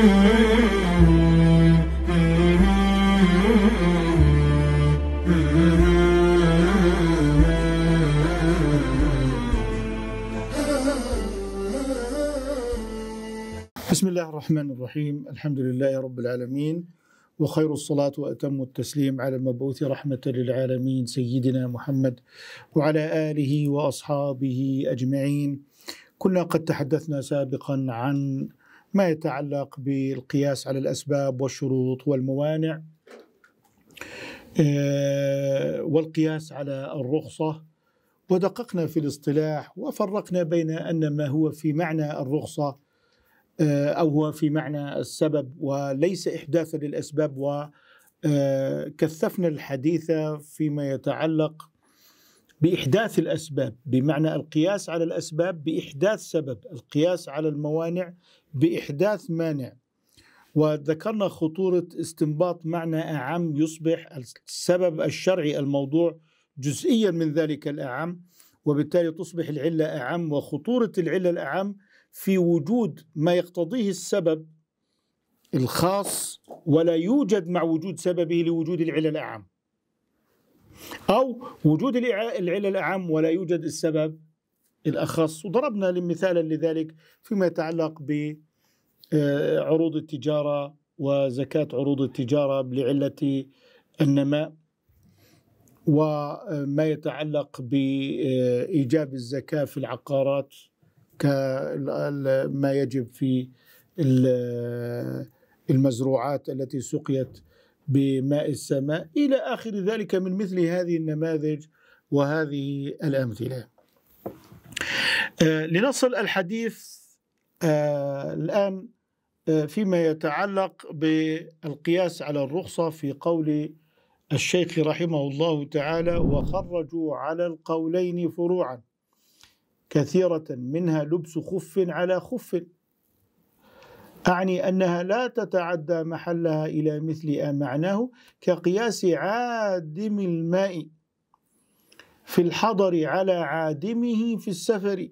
بسم الله الرحمن الرحيم الحمد لله رب العالمين وخير الصلاة وأتم التسليم على المبعوث رحمة للعالمين سيدنا محمد وعلى آله وأصحابه أجمعين كنا قد تحدثنا سابقا عن ما يتعلق بالقياس على الاسباب والشروط والموانع آه، والقياس على الرخصه ودققنا في الاصطلاح وفرقنا بين ان ما هو في معنى الرخصه آه، او هو في معنى السبب وليس احداثا للاسباب وكثفنا آه، الحديث فيما يتعلق باحداث الاسباب بمعنى القياس على الاسباب باحداث سبب القياس على الموانع باحداث مانع وذكرنا خطوره استنباط معنى اعم يصبح السبب الشرعي الموضوع جزئيا من ذلك الاعم وبالتالي تصبح العله اعم وخطوره العله الاعم في وجود ما يقتضيه السبب الخاص ولا يوجد مع وجود سببه لوجود العله الاعم أو وجود العلة الأعم ولا يوجد السبب الأخص وضربنا مثالا لذلك فيما يتعلق بعروض آه، التجارة وزكاة عروض التجارة لعلة النماء وما يتعلق بإيجاب آه، الزكاة في العقارات كما يجب في المزروعات التي سقيت بماء السماء إلى آخر ذلك من مثل هذه النماذج وهذه الأمثلة آه، لنصل الحديث آه، الآن آه، فيما يتعلق بالقياس على الرخصة في قول الشيخ رحمه الله تعالى وخرجوا على القولين فروعا كثيرة منها لبس خف على خف أعني أنها لا تتعدى محلها إلى مثل معناه كقياس عادم الماء في الحضر على عادمه في السفر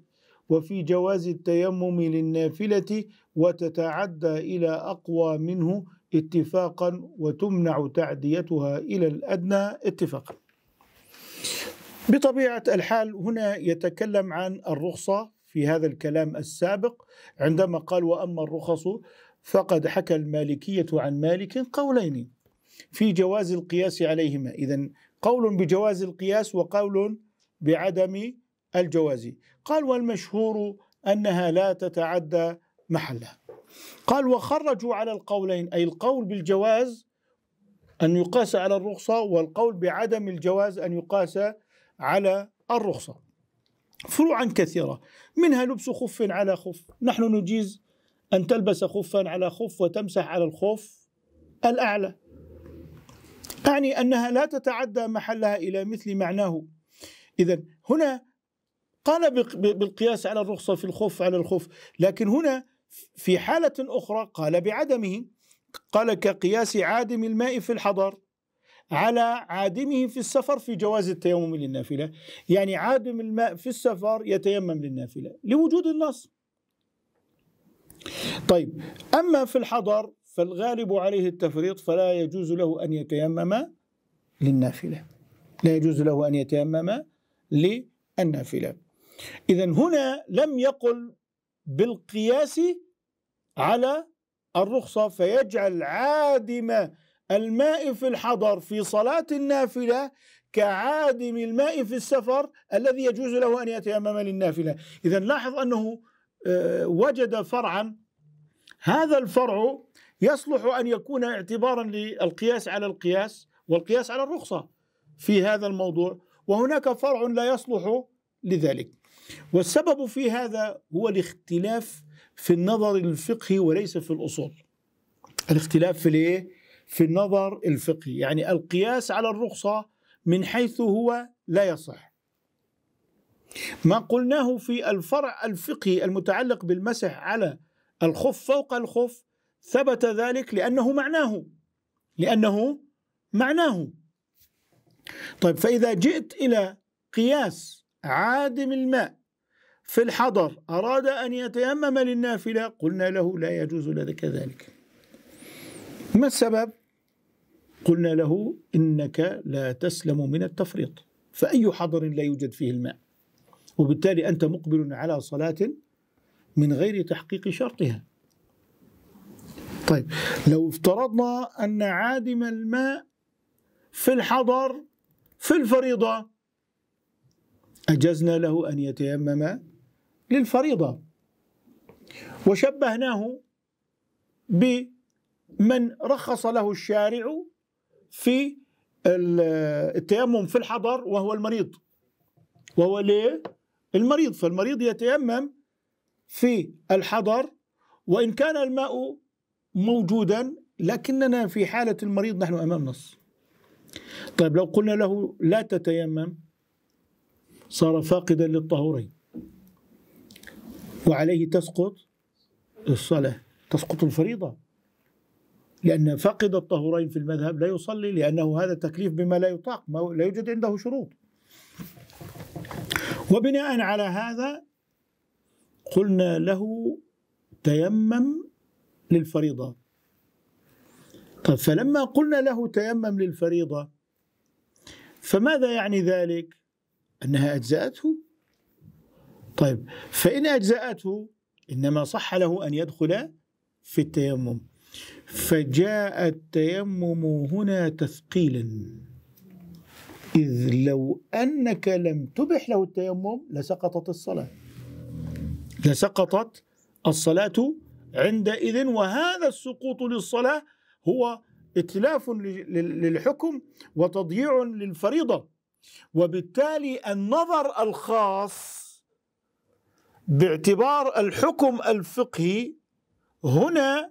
وفي جواز التيمم للنافلة وتتعدى إلى أقوى منه اتفاقا وتمنع تعديتها إلى الأدنى اتفاقا بطبيعة الحال هنا يتكلم عن الرخصة في هذا الكلام السابق عندما قال واما الرخص فقد حكى المالكيه عن مالك قولين في جواز القياس عليهما اذا قول بجواز القياس وقول بعدم الجواز قال والمشهور انها لا تتعدى محلها قال وخرجوا على القولين اي القول بالجواز ان يقاس على الرخصه والقول بعدم الجواز ان يقاس على الرخصه فروعا كثيرة منها لبس خف على خف نحن نجيز أن تلبس خفا على خف وتمسح على الخف الأعلى أعني أنها لا تتعدى محلها إلى مثل معناه إذا هنا قال بالقياس على الرخصة في الخف على الخف لكن هنا في حالة أخرى قال بعدمه قال كقياس عادم الماء في الحضر على عادمه في السفر في جواز التيمم للنافله يعني عادم الماء في السفر يتيمم للنافله لوجود النص طيب اما في الحضر فالغالب عليه التفريط فلا يجوز له ان يتيمم للنافله لا يجوز له ان يتيمم للنافله اذا هنا لم يقل بالقياس على الرخصه فيجعل عادم الماء في الحضر في صلاة النافلة كعادم الماء في السفر الذي يجوز له أن يتيمم للنافلة إذا لاحظ أنه آه، وجد فرعا هذا الفرع يصلح أن يكون اعتبارا للقياس على القياس والقياس على الرخصة في هذا الموضوع وهناك فرع لا يصلح لذلك والسبب في هذا هو الاختلاف في النظر الفقهي وليس في الأصول الاختلاف في الايه في النظر الفقهي يعني القياس على الرخصة من حيث هو لا يصح ما قلناه في الفرع الفقهي المتعلق بالمسح على الخف فوق الخف ثبت ذلك لأنه معناه لأنه معناه طيب فإذا جئت إلى قياس عادم الماء في الحضر أراد أن يتيمم للنافلة قلنا له لا يجوز لك ذلك ما السبب؟ قلنا له إنك لا تسلم من التفريط فأي حضر لا يوجد فيه الماء وبالتالي أنت مقبل على صلاة من غير تحقيق شرطها طيب لو افترضنا أن عادم الماء في الحضر في الفريضة أجزنا له أن يتيمم للفريضة وشبهناه بمن رخص له الشارع في التيمم في الحضر وهو المريض وهو ليه المريض فالمريض يتيمم في الحضر وإن كان الماء موجودا لكننا في حالة المريض نحن أمام نص طيب لو قلنا له لا تتيمم صار فاقدا للطهورين وعليه تسقط الصلاة تسقط الفريضة لأن فقد الطهورين في المذهب لا يصلي لأنه هذا تكليف بما لا يطاق لا يوجد عنده شروط وبناء على هذا قلنا له تيمم للفريضة طيب فلما قلنا له تيمم للفريضة فماذا يعني ذلك أنها أجزأته طيب فإن أجزأته إنما صح له أن يدخل في التيمم فجاء التيمم هنا تثقيلا إذ لو أنك لم تبح له التيمم لسقطت الصلاة لسقطت الصلاة عندئذ وهذا السقوط للصلاة هو اتلاف للحكم وتضييع للفريضة وبالتالي النظر الخاص باعتبار الحكم الفقهي هنا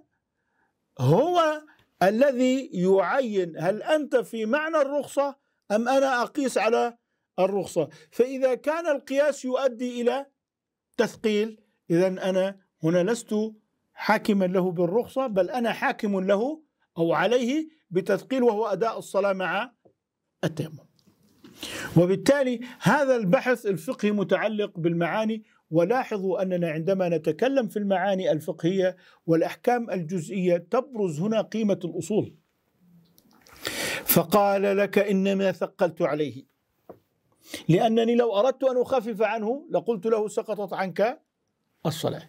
هو الذي يعين هل أنت في معنى الرخصة أم أنا أقيس على الرخصة فإذا كان القياس يؤدي إلى تثقيل إذا أنا هنا لست حاكما له بالرخصة بل أنا حاكم له أو عليه بتثقيل وهو أداء الصلاة مع التيمم وبالتالي هذا البحث الفقهي متعلق بالمعاني ولاحظوا اننا عندما نتكلم في المعاني الفقهيه والاحكام الجزئيه تبرز هنا قيمه الاصول. فقال لك انما ثقلت عليه لانني لو اردت ان اخفف عنه لقلت له سقطت عنك الصلاه.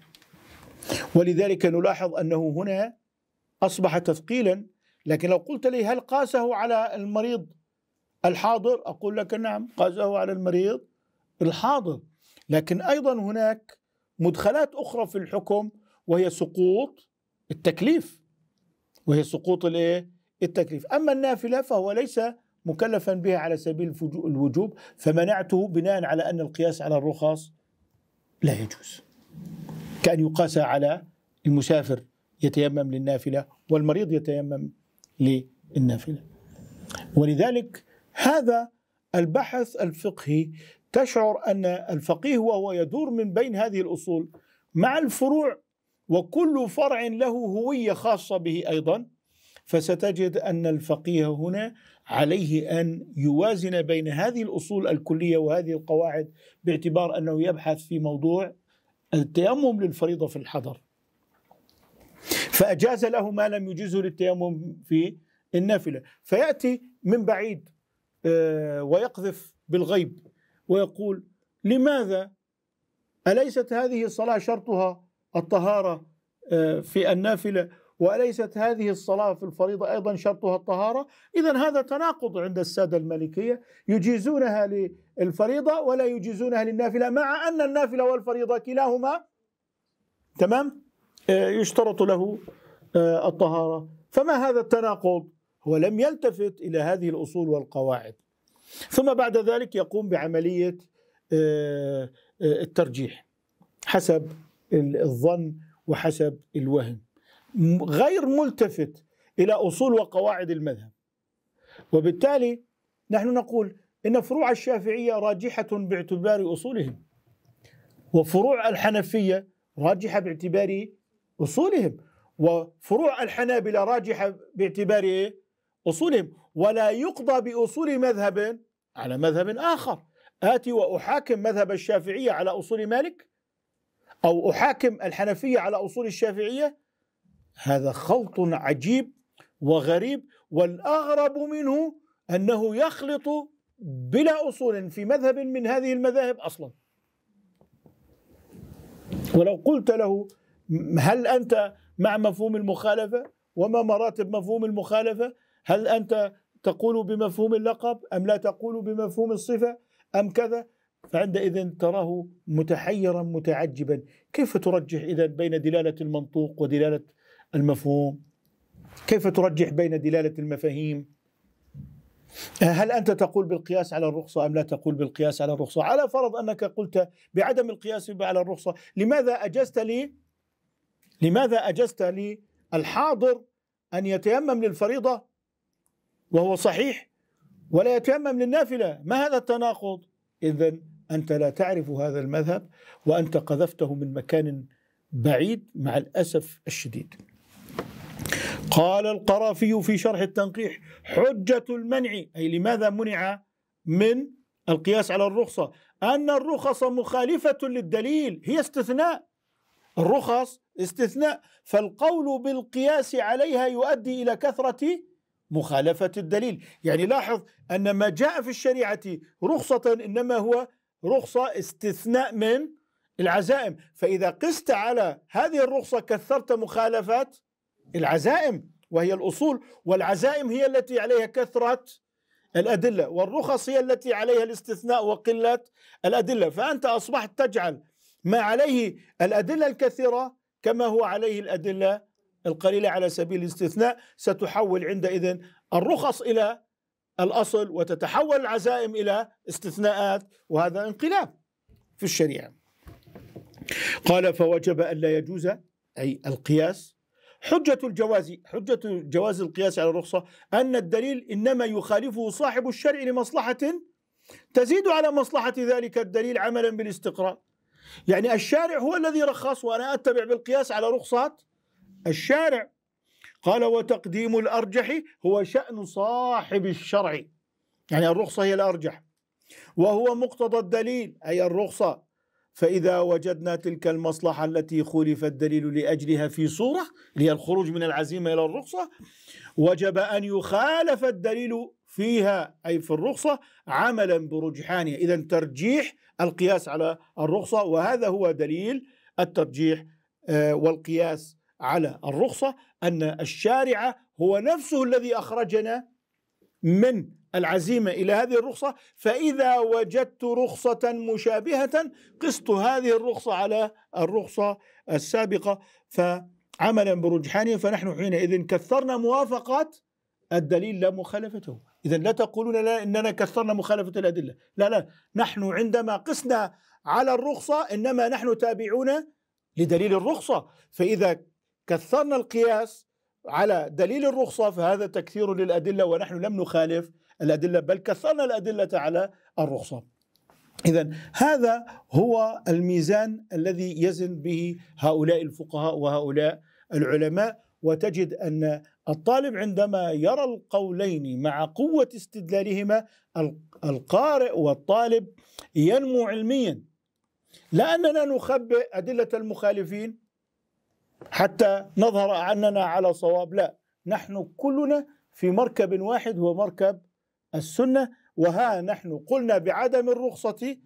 ولذلك نلاحظ انه هنا اصبح تثقيلا لكن لو قلت لي هل قاسه على المريض الحاضر اقول لك نعم قاسه على المريض الحاضر لكن ايضا هناك مدخلات اخرى في الحكم وهي سقوط التكليف وهي سقوط الايه التكليف اما النافله فهو ليس مكلفا بها على سبيل الوجوب فمنعته بناء على ان القياس على الرخص لا يجوز كان يقاس على المسافر يتيمم للنافله والمريض يتيمم للنافله ولذلك هذا البحث الفقهي تشعر أن الفقيه وهو يدور من بين هذه الأصول مع الفروع وكل فرع له هوية خاصة به أيضا فستجد أن الفقيه هنا عليه أن يوازن بين هذه الأصول الكلية وهذه القواعد باعتبار أنه يبحث في موضوع التيمم للفريضة في الحضر فأجاز له ما لم يجزه للتيمم في النافلة فيأتي من بعيد آه، ويقذف بالغيب ويقول لماذا أليست هذه الصلاة شرطها الطهارة آه، في النافلة وأليست هذه الصلاة في الفريضة أيضا شرطها الطهارة إذا هذا تناقض عند السادة المالكية يجيزونها للفريضة ولا يجيزونها للنافلة مع أن النافلة والفريضة كلاهما تمام آه، يشترط له آه، الطهارة فما هذا التناقض هو لم يلتفت إلى هذه الأصول والقواعد ثم بعد ذلك يقوم بعملية آه، آه، الترجيح حسب الظن وحسب الوهم غير ملتفت إلى أصول وقواعد المذهب وبالتالي نحن نقول إن فروع الشافعية راجحة باعتبار أصولهم وفروع الحنفية راجحة باعتبار أصولهم وفروع الحنابلة راجحة باعتبار إيه؟ أصولهم ولا يقضى باصول مذهب على مذهب اخر اتي واحاكم مذهب الشافعيه على اصول مالك او احاكم الحنفيه على اصول الشافعيه هذا خلط عجيب وغريب والاغرب منه انه يخلط بلا اصول في مذهب من هذه المذاهب اصلا ولو قلت له هل انت مع مفهوم المخالفه وما مراتب مفهوم المخالفه هل انت تقول بمفهوم اللقب أم لا تقول بمفهوم الصفة أم كذا فعندئذ تراه متحيرا متعجبا كيف ترجح إذا بين دلالة المنطوق ودلالة المفهوم كيف ترجح بين دلالة المفاهيم هل أنت تقول بالقياس على الرخصة أم لا تقول بالقياس على الرخصة على فرض أنك قلت بعدم القياس على الرخصة لماذا أجزت لي لماذا أجزت لي الحاضر أن يتيمم للفريضة وهو صحيح ولا يتيمم للنافلة ما هذا التناقض إذا أنت لا تعرف هذا المذهب وأنت قذفته من مكان بعيد مع الأسف الشديد قال القرافي في شرح التنقيح حجة المنع أي لماذا منع من القياس على الرخصة أن الرخص مخالفة للدليل هي استثناء الرخص استثناء فالقول بالقياس عليها يؤدي إلى كثرة مخالفة الدليل يعني لاحظ أن ما جاء في الشريعة رخصة إنما هو رخصة استثناء من العزائم فإذا قست على هذه الرخصة كثرت مخالفات العزائم وهي الأصول والعزائم هي التي عليها كثرة الأدلة والرخص هي التي عليها الاستثناء وقلة الأدلة فأنت أصبحت تجعل ما عليه الأدلة الكثيرة كما هو عليه الأدلة القليلة على سبيل الاستثناء ستحول عندئذ الرخص إلى الأصل وتتحول العزائم إلى استثناءات وهذا انقلاب في الشريعة قال فوجب أن لا يجوز أي القياس حجة الجواز حجة جواز القياس على الرخصة أن الدليل إنما يخالفه صاحب الشرع لمصلحة تزيد على مصلحة ذلك الدليل عملا بالاستقراء يعني الشارع هو الذي رخص وأنا أتبع بالقياس على رخصات الشارع قال وتقديم الأرجح هو شأن صاحب الشرع يعني الرخصة هي الأرجح وهو مقتضى الدليل أي الرخصة فإذا وجدنا تلك المصلحة التي خلف الدليل لأجلها في صورة هي الخروج من العزيمة إلى الرخصة وجب أن يخالف الدليل فيها أي في الرخصة عملا برجحانها إذا ترجيح القياس على الرخصة وهذا هو دليل الترجيح آه، والقياس على الرخصة أن الشارع هو نفسه الذي أخرجنا من العزيمة إلى هذه الرخصة فإذا وجدت رخصة مشابهة قسط هذه الرخصة على الرخصة السابقة فعملا برجحانه فنحن حينئذ كثرنا موافقات الدليل لا مخالفته إذا لا تقولون لا إننا كثرنا مخالفة الأدلة لا لا نحن عندما قسنا على الرخصة إنما نحن تابعون لدليل الرخصة فإذا كثرنا القياس على دليل الرخصة فهذا تكثير للأدلة ونحن لم نخالف الأدلة بل كثرنا الأدلة على الرخصة إذا هذا هو الميزان الذي يزن به هؤلاء الفقهاء وهؤلاء العلماء وتجد أن الطالب عندما يرى القولين مع قوة استدلالهما القارئ والطالب ينمو علميا لا أننا نخبئ أدلة المخالفين حتى نظهر أننا على صواب لا نحن كلنا في مركب واحد هو مركب السنة وها نحن قلنا بعدم الرخصة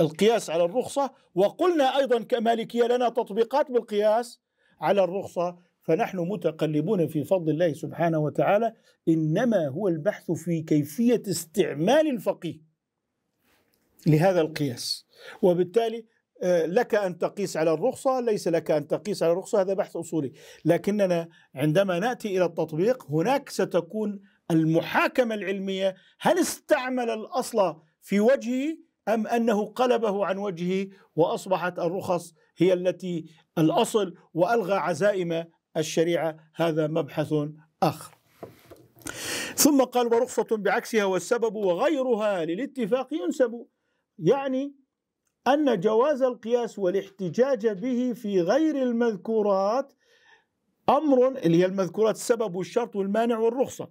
القياس على الرخصة وقلنا أيضا كمالكية لنا تطبيقات بالقياس على الرخصة فنحن متقلبون في فضل الله سبحانه وتعالى إنما هو البحث في كيفية استعمال الفقيه لهذا القياس وبالتالي آه، لك أن تقيس على الرخصة ليس لك أن تقيس على الرخصة هذا بحث أصولي لكننا عندما نأتي إلى التطبيق هناك ستكون المحاكمة العلمية هل استعمل الأصل في وجهه أم أنه قلبه عن وجهه وأصبحت الرخص هي التي الأصل وألغى عزائم الشريعة هذا مبحث آخر ثم قال ورخصة بعكسها والسبب وغيرها للاتفاق ينسب يعني أن جواز القياس والاحتجاج به في غير المذكورات أمر اللي هي المذكورات السبب والشرط والمانع والرخصة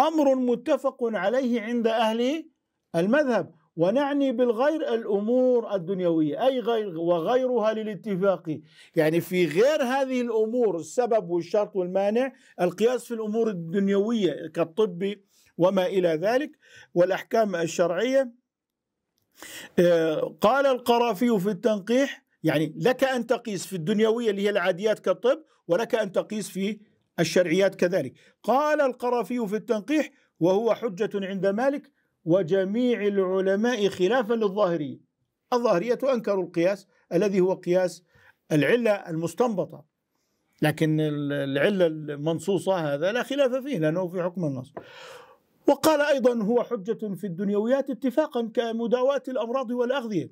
أمر متفق عليه عند أهل المذهب ونعني بالغير الأمور الدنيوية أي غير وغيرها للاتفاق يعني في غير هذه الأمور السبب والشرط والمانع القياس في الأمور الدنيوية كالطب وما إلى ذلك والأحكام الشرعية آه، قال القرافي في التنقيح يعني لك أن تقيس في الدنيوية اللي هي العاديات كالطب ولك أن تقيس في الشرعيات كذلك قال القرافي في التنقيح وهو حجة عند مالك وجميع العلماء خلافا للظاهرية الظاهرية أنكروا القياس الذي هو قياس العلة المستنبطة لكن العلة المنصوصة هذا لا خلاف فيه لأنه في حكم النص وقال أيضا هو حجة في الدنيويات اتفاقا كمداواة الأمراض والأغذية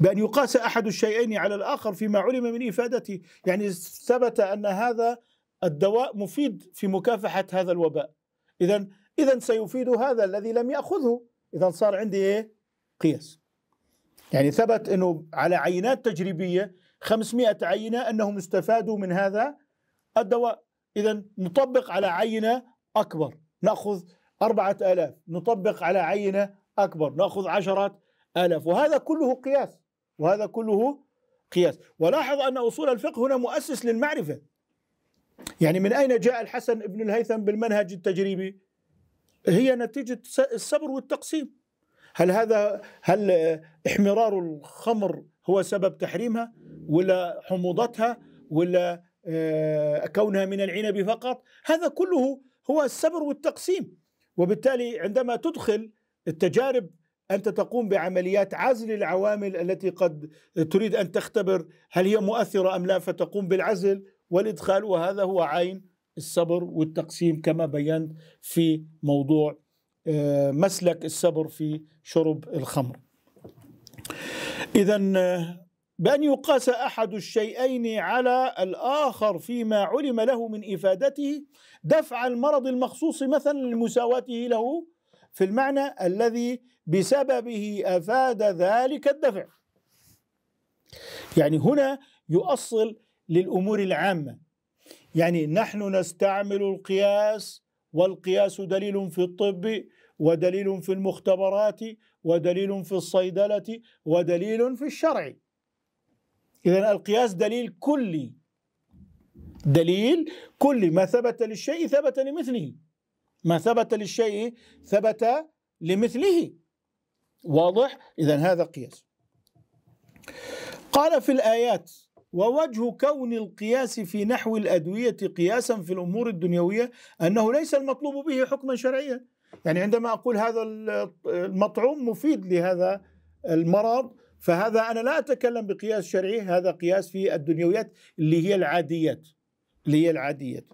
بأن يقاس أحد الشيئين على الآخر فيما علم من إفادته يعني ثبت أن هذا الدواء مفيد في مكافحة هذا الوباء إذا إذا سيفيد هذا الذي لم يأخذه إذا صار عندي إيه؟ قياس يعني ثبت أنه على عينات تجريبية 500 عينة أنهم استفادوا من هذا الدواء إذا نطبق على عينة أكبر نأخذ أربعة آلاف نطبق على عينة أكبر نأخذ عشرة آلاف وهذا كله قياس وهذا كله قياس ولاحظ أن أصول الفقه هنا مؤسس للمعرفة يعني من أين جاء الحسن بن الهيثم بالمنهج التجريبي هي نتيجة الصبر والتقسيم هل هذا هل احمرار الخمر هو سبب تحريمها ولا حموضتها ولا آه، كونها من العنب فقط هذا كله هو السبر والتقسيم وبالتالي عندما تدخل التجارب انت تقوم بعمليات عزل العوامل التي قد تريد ان تختبر هل هي مؤثره ام لا فتقوم بالعزل والادخال وهذا هو عين الصبر والتقسيم كما بينت في موضوع آه، مسلك الصبر في شرب الخمر. اذا آه، بأن يقاس أحد الشيئين على الآخر فيما علم له من إفادته دفع المرض المخصوص مثلا لمساواته له في المعنى الذي بسببه أفاد ذلك الدفع يعني هنا يؤصل للأمور العامة يعني نحن نستعمل القياس والقياس دليل في الطب ودليل في المختبرات ودليل في الصيدلة ودليل في الشرع إذا القياس دليل كلي دليل كلي ما ثبت للشيء ثبت لمثله ما ثبت للشيء ثبت لمثله واضح إذا هذا قياس قال في الآيات ووجه كون القياس في نحو الأدوية قياسا في الأمور الدنيوية أنه ليس المطلوب به حكما شرعيا يعني عندما أقول هذا المطعوم مفيد لهذا المرض فهذا أنا لا أتكلم بقياس شرعي هذا قياس في الدنيويات اللي هي العاديات اللي هي العاديات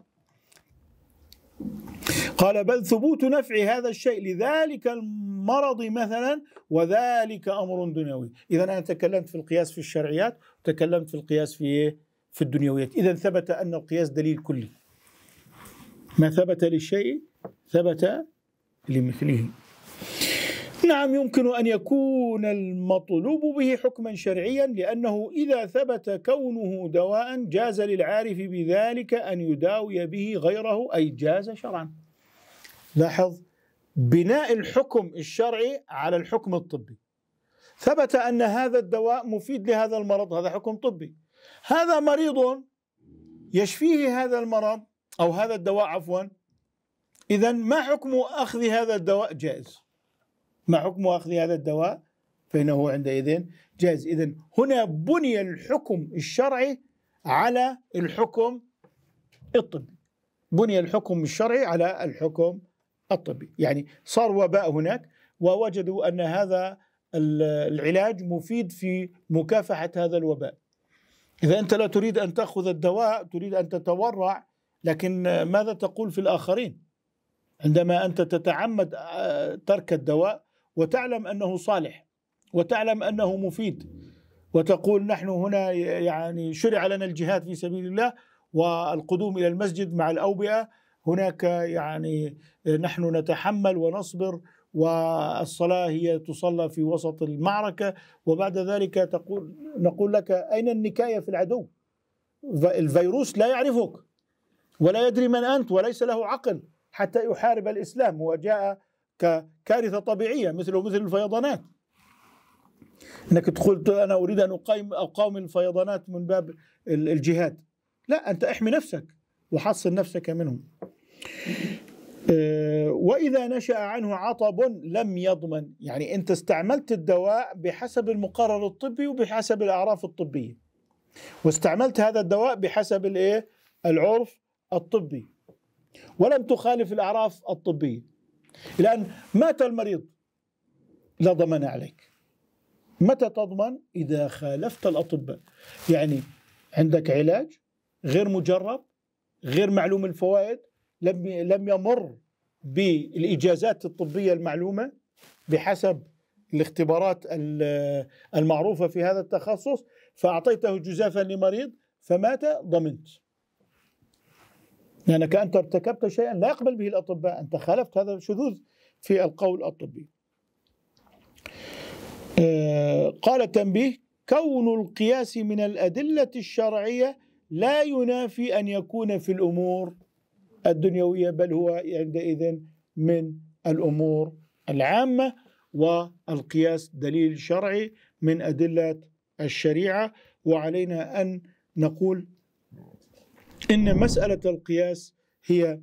قال بل ثبوت نفع هذا الشيء لذلك المرض مثلا وذلك أمر دنيوي إذا أنا تكلمت في القياس في الشرعيات وتكلمت في القياس في إيه؟ في الدنيويات إذا ثبت أن القياس دليل كلي ما ثبت للشيء ثبت لمثله نعم يمكن أن يكون المطلوب به حكما شرعيا لأنه إذا ثبت كونه دواء جاز للعارف بذلك أن يداوي به غيره أي جاز شرعا لاحظ بناء الحكم الشرعي على الحكم الطبي ثبت أن هذا الدواء مفيد لهذا المرض هذا حكم طبي هذا مريض يشفيه هذا المرض أو هذا الدواء عفوا إذا ما حكم أخذ هذا الدواء جائز ما حكم أخذ هذا الدواء فإنه عندئذ جائز إذا هنا بني الحكم الشرعي على الحكم الطبي بني الحكم الشرعي على الحكم الطبي يعني صار وباء هناك ووجدوا أن هذا العلاج مفيد في مكافحة هذا الوباء إذا أنت لا تريد أن تأخذ الدواء تريد أن تتورع لكن ماذا تقول في الآخرين عندما أنت تتعمد آه، ترك الدواء وتعلم انه صالح وتعلم انه مفيد وتقول نحن هنا يعني شرع لنا الجهاد في سبيل الله والقدوم الى المسجد مع الاوبئه هناك يعني نحن نتحمل ونصبر والصلاه هي تصلى في وسط المعركه وبعد ذلك تقول نقول لك اين النكايه في العدو؟ الفيروس لا يعرفك ولا يدري من انت وليس له عقل حتى يحارب الاسلام وجاء ككارثه طبيعيه مثله مثل الفيضانات انك تقول انا اريد ان اقيم اقاوم الفيضانات من باب الجهاد لا انت احمي نفسك وحصن نفسك منهم آه، واذا نشا عنه عطب لم يضمن يعني انت استعملت الدواء بحسب المقرر الطبي وبحسب الاعراف الطبيه واستعملت هذا الدواء بحسب الايه العرف الطبي ولم تخالف الاعراف الطبيه الآن مات المريض لا ضمان عليك متى تضمن إذا خالفت الأطباء يعني عندك علاج غير مجرب غير معلوم الفوائد لم لم يمر بالإجازات الطبية المعلومة بحسب الاختبارات المعروفة في هذا التخصص فأعطيته جزافا لمريض فمات ضمنت لأنك أنت ارتكبت شيئا لا يقبل به الأطباء أنت خالفت هذا الشذوذ في القول الطبي آه، قال تنبيه كون القياس من الأدلة الشرعية لا ينافي أن يكون في الأمور الدنيوية بل هو عندئذ من الأمور العامة والقياس دليل شرعي من أدلة الشريعة وعلينا أن نقول إن مسألة القياس هي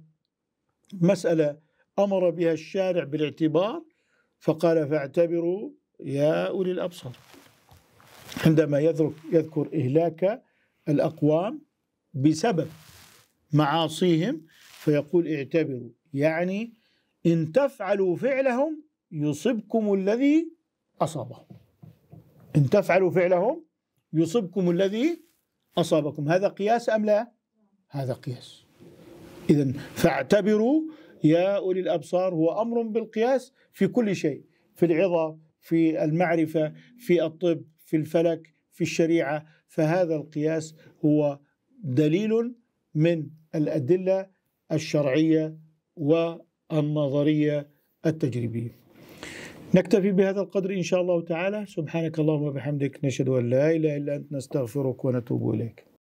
مسألة أمر بها الشارع بالاعتبار فقال فاعتبروا يا أولي الأبصار عندما يذكر إهلاك الأقوام بسبب معاصيهم فيقول اعتبروا يعني إن تفعلوا فعلهم يصبكم الذي أصابهم إن تفعلوا فعلهم يصبكم الذي أصابكم هذا قياس أم لا هذا قياس إذا فاعتبروا يا أولي الأبصار هو أمر بالقياس في كل شيء في العظة في المعرفة في الطب في الفلك في الشريعة فهذا القياس هو دليل من الأدلة الشرعية والنظرية التجريبية نكتفي بهذا القدر إن شاء الله تعالى سبحانك اللهم وبحمدك نشهد أن لا إله إلا أنت نستغفرك ونتوب إليك